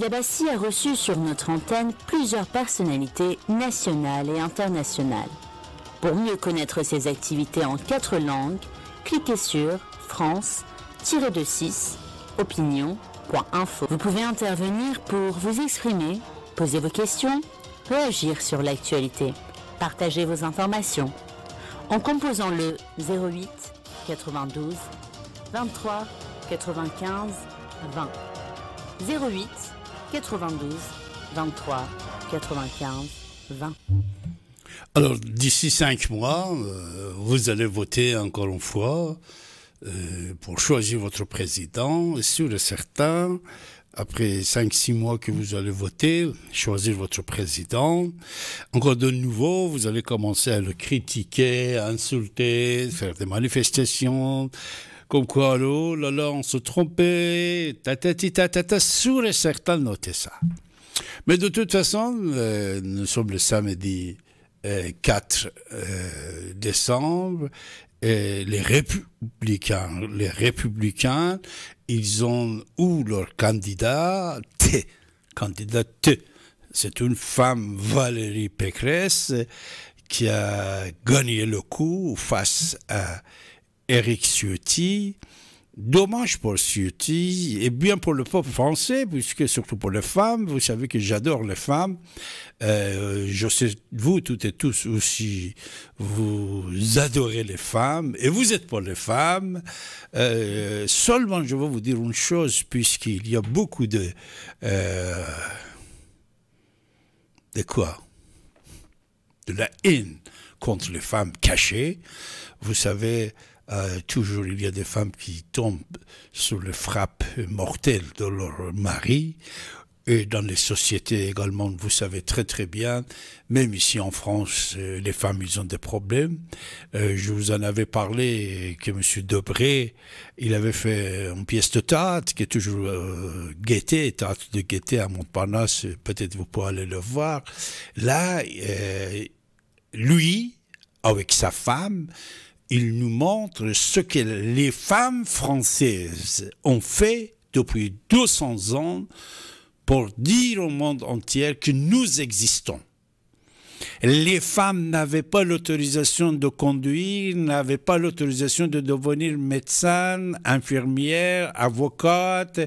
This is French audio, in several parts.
Yabassi a reçu sur notre antenne plusieurs personnalités nationales et internationales. Pour mieux connaître ses activités en quatre langues, cliquez sur France-6 opinion.info. Vous pouvez intervenir pour vous exprimer, poser vos questions, réagir sur l'actualité, partager vos informations en composant le 08 92 23 95 20 08 92 23 95 20. Alors, d'ici cinq mois, euh, vous allez voter encore une fois euh, pour choisir votre président. Et Sur et certain, après cinq, six mois que vous allez voter, choisir votre président. Encore de nouveau, vous allez commencer à le critiquer, à insulter, faire des manifestations, comme quoi, oh là là, on se trompait, ta sûr et certain, noter ça. Mais de toute façon, euh, nous sommes le samedi 4 euh, euh, décembre, et les républicains, les républicains, ils ont eu leur candidat candidat C'est une femme, Valérie Pécresse, qui a gagné le coup face à Eric Ciotti. Dommage pour Ciotti et bien pour le peuple français, puisque surtout pour les femmes. Vous savez que j'adore les femmes. Euh, je sais, vous toutes et tous aussi, vous adorez les femmes et vous êtes pour les femmes. Euh, seulement, je veux vous dire une chose, puisqu'il y a beaucoup de. Euh, de quoi De la haine contre les femmes cachées. Vous savez, euh, toujours il y a des femmes qui tombent sous les frappes mortelles de leur mari. Et dans les sociétés également, vous savez très très bien, même ici en France, euh, les femmes, ils ont des problèmes. Euh, je vous en avais parlé que M. Debré, il avait fait une pièce de théâtre qui est toujours euh, guettée, théâtre de gaieté à Montparnasse, peut-être vous pourrez aller le voir. Là, lui, avec sa femme, il nous montre ce que les femmes françaises ont fait depuis 200 ans pour dire au monde entier que nous existons. Les femmes n'avaient pas l'autorisation de conduire, n'avaient pas l'autorisation de devenir médecin, infirmière, avocate,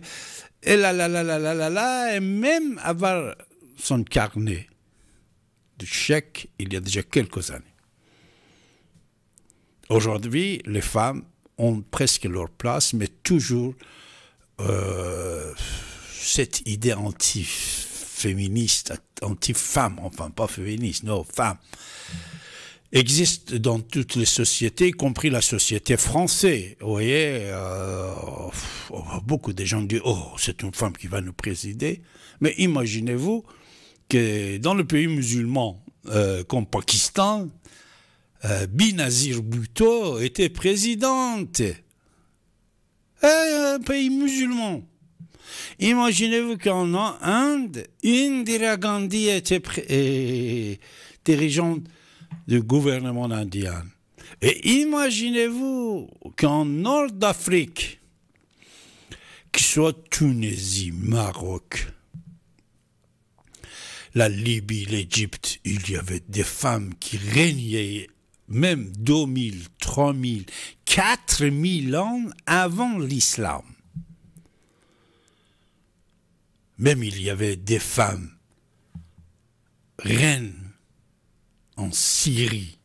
et la et même avoir son carnet de chèque il y a déjà quelques années. Aujourd'hui, les femmes ont presque leur place, mais toujours euh, cette idée anti-féministe, anti-femme, enfin pas féministe, non, femme, existe dans toutes les sociétés, y compris la société française. Vous voyez, euh, beaucoup de gens disent, oh, c'est une femme qui va nous présider. Mais imaginez-vous que dans le pays musulman, euh, comme Pakistan, euh, Binazir Bhutto était présidente. Euh, un pays musulman. Imaginez-vous qu'en Inde, Indira Gandhi était dirigeante du gouvernement indien. Et imaginez-vous qu'en Nord d'Afrique, qu'il soit Tunisie, Maroc, la Libye, l'Égypte, il y avait des femmes qui régnaient même 2000, 3000, 4000 ans avant l'islam. Même il y avait des femmes reines en Syrie.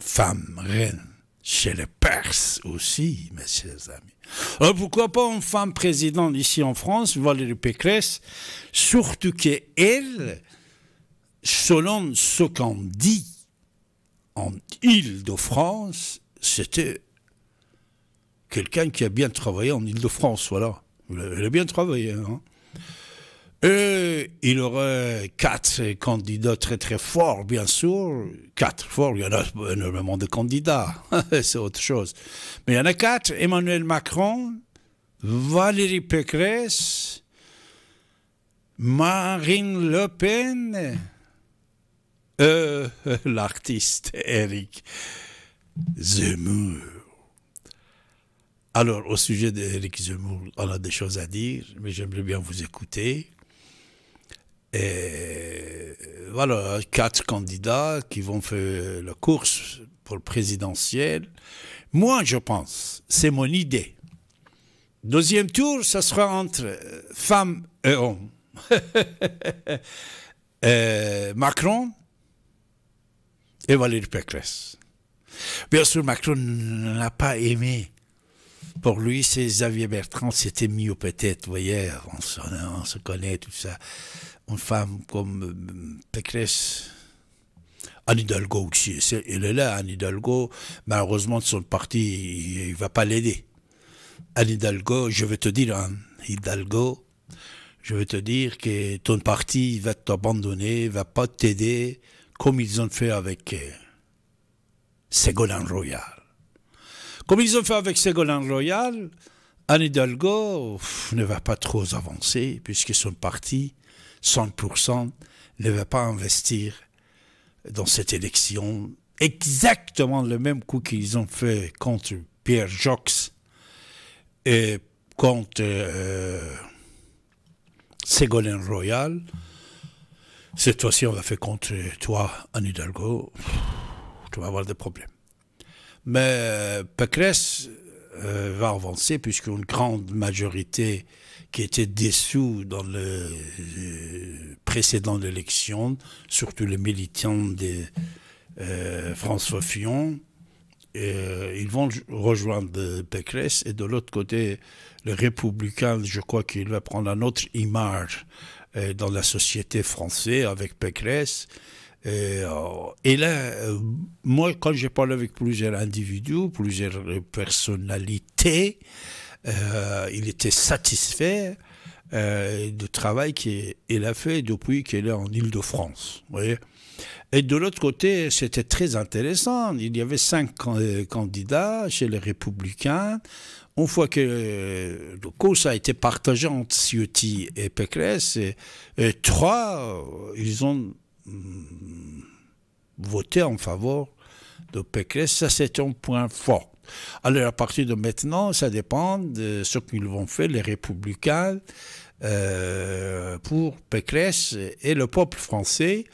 Femmes reines chez les Perses aussi, mes chers amis. pourquoi pas une femme présidente ici en France, Valérie Pécresse, surtout qu'elle, selon ce qu'on dit en Île-de-France, c'était quelqu'un qui a bien travaillé en Île-de-France, voilà. Il a bien travaillé. Hein. Et il aurait quatre candidats très très forts, bien sûr. Quatre forts, il y en a énormément de candidats, c'est autre chose. Mais il y en a quatre, Emmanuel Macron, Valérie Pécresse, Marine Le Pen, euh, l'artiste Eric Zemmour. Alors, au sujet d'Eric Zemmour, on a des choses à dire, mais j'aimerais bien vous écouter. Et voilà, quatre candidats qui vont faire la course pour le présidentiel. Moi, je pense, c'est mon idée. Deuxième tour, ça sera entre femmes et hommes. Euh, Macron et Valérie Pécresse. Bien sûr, Macron n'a pas aimé. Pour lui, c'est Xavier Bertrand, c'était mieux peut-être, vous voyez, on se, connaît, tout ça. Une femme comme euh, Pécresse, Anne Hidalgo aussi, elle est là, Anne Hidalgo, malheureusement, son parti, il ne va pas l'aider. Anne Hidalgo, je vais te dire, Anne hein, Hidalgo, je vais te dire que ton parti va t'abandonner, va pas t'aider, comme ils ont fait avec euh, Ségolène Royal. Comme ils ont fait avec Ségolène Royal, Anne Hidalgo ne va pas trop avancer puisque son parti, 100%, ne va pas investir dans cette élection. Exactement le même coup qu'ils ont fait contre Pierre Jox et contre euh, Ségolène Royal. Cette fois-ci, on va faire contre toi, Anne Hidalgo. Tu vas avoir des problèmes. Mais euh, Pécresse euh, va avancer puisqu'une grande majorité qui était déçue dans le euh, précédent élections, surtout les militants de François Fillon, euh, ils vont rejoindre euh, Pécresse et de l'autre côté, le républicain, je crois qu'il va prendre un autre image euh, dans la société française avec Pécresse. Et, et là, moi, quand j'ai parlé avec plusieurs individus, plusieurs personnalités, il était satisfait euh, de travail qu'elle a fait depuis qu'elle est en Ile-de-France. Et de l'autre côté, c'était très intéressant. Il y avait cinq euh, candidats chez les Républicains. Une fois que euh, le cause a été partagé entre Ciotti et Pécresse, et, trois, ils ont mm, voté en faveur de Pécresse, ça c'est un point fort. Alors à partir de maintenant, ça dépend de ce qu'ils vont faire les républicains euh, pour Pécresse et le peuple français.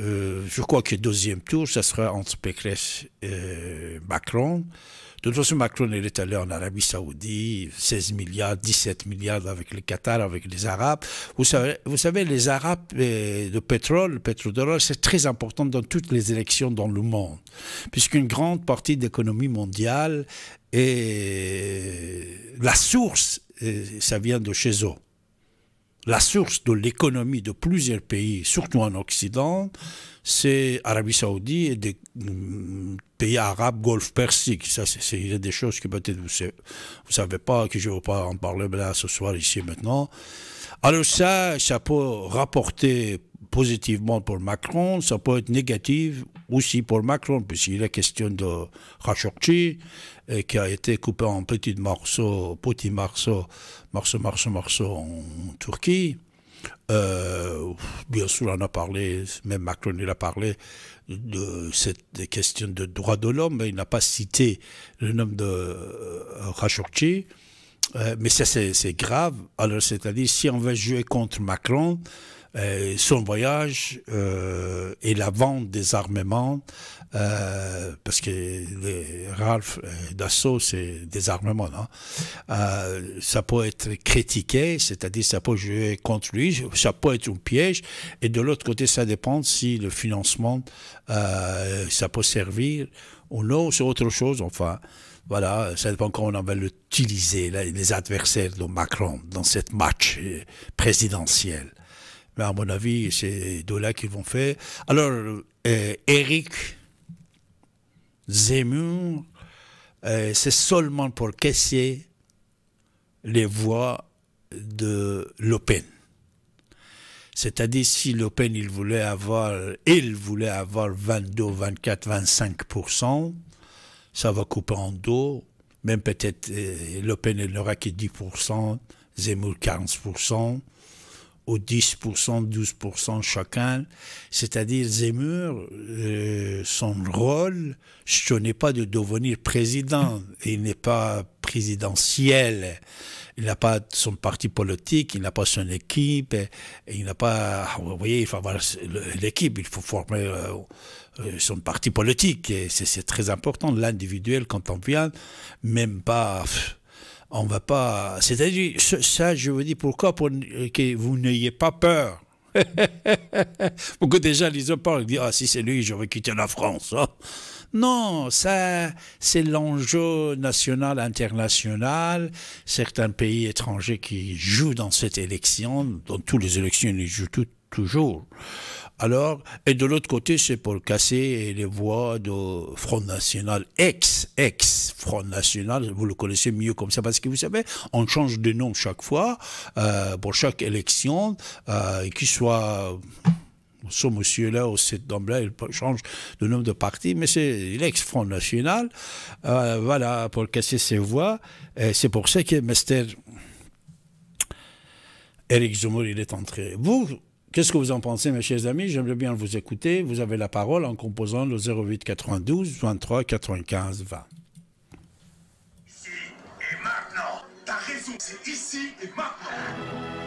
Euh, je crois que deuxième tour, ça sera entre Pécresse et Macron. De toute façon, Macron est allé en Arabie Saoudite, 16 milliards, 17 milliards avec le Qatar, avec les Arabes. Vous savez, vous savez les Arabes euh, de pétrole, le pétrole d'or, c'est très important dans toutes les élections dans le monde, puisqu'une grande partie de l'économie mondiale est la source, euh, ça vient de chez eux la source de l'économie de plusieurs pays, surtout en Occident, c'est Arabie Saoudite et des mm, pays arabes, Golfe Persique. Ça, c'est des choses que peut-être vous ne savez pas, que je ne veux pas en parler là, ce soir, ici, maintenant. Alors ça, ça peut rapporter positivement pour Macron, ça peut être négatif aussi pour Macron, puisqu'il est question de Khashoggi, euh, qui a été coupé en petits morceaux, petits morceaux, morceaux, morceaux, morceaux en Turquie. Euh, bien sûr, on a parlé, même Macron, il a parlé de cette question de droit de l'homme, mais il n'a pas cité le nom de euh, Khashoggi. mais ça, c'est grave. Alors, c'est-à-dire, si on veut jouer contre Macron, euh, son voyage euh, et la vente des armements, euh, parce que Ralph euh, Dassault, c'est des armements, non euh, ça peut être critiqué, c'est-à-dire ça peut jouer contre lui, ça peut être un piège, et de l'autre côté, ça dépend si le financement, ça peut servir ou non, c'est autre chose, enfin. Voilà, ça dépend comment on va l'utiliser, les adversaires de Macron dans cette match présidentielle. Mais à mon avis, c'est de là qu'ils vont faire. Alors, euh, Eric Zemmour, euh, c'est seulement pour caisser les voix de Le C'est-à-dire si l'Open il voulait avoir, il voulait avoir 22, 24, 25 ça va couper en deux. Même peut-être l'open euh, Le Pen n'aura que 10 Zemmour 15 au 10%, 12% chacun. C'est-à-dire Zemmour, euh, son rôle, ce n'est pas de devenir président. Il n'est pas présidentiel. Il n'a pas son parti politique, il n'a pas son équipe, il n'a pas... Vous voyez, il faut avoir l'équipe, il faut former euh, euh, son parti politique. C'est très important, l'individuel quand on vient, même pas on va pas. C'est-à-dire, ça, je vous dis pourquoi pour que vous n'ayez pas peur. que déjà les autres parlent, disent ah si c'est lui, j'aurais quitté la France. Hein. Non, ça, c'est l'enjeu national, international. Certains pays étrangers qui jouent dans cette élection, dans toutes les élections, ils jouent toujours. Alors, et de l'autre côté, c'est pour casser les voix de Front National, ex, ex Front National, vous le connaissez mieux comme ça, parce que vous savez, on change de nom chaque fois, euh, pour chaque élection, euh, qu'il soit ce monsieur-là ou cet homme-là, il change de nom de parti, mais c'est l'ex-Front National, euh, voilà, pour casser ses voix, et c'est pour ça que M. Eric Zemmour, il est entré. Vous, Qu'est-ce que vous en pensez, mes chers amis J'aimerais bien vous écouter. Vous avez la parole en composant le 08 92 23 95 20. Ici et maintenant. T'as raison, c'est ici et maintenant.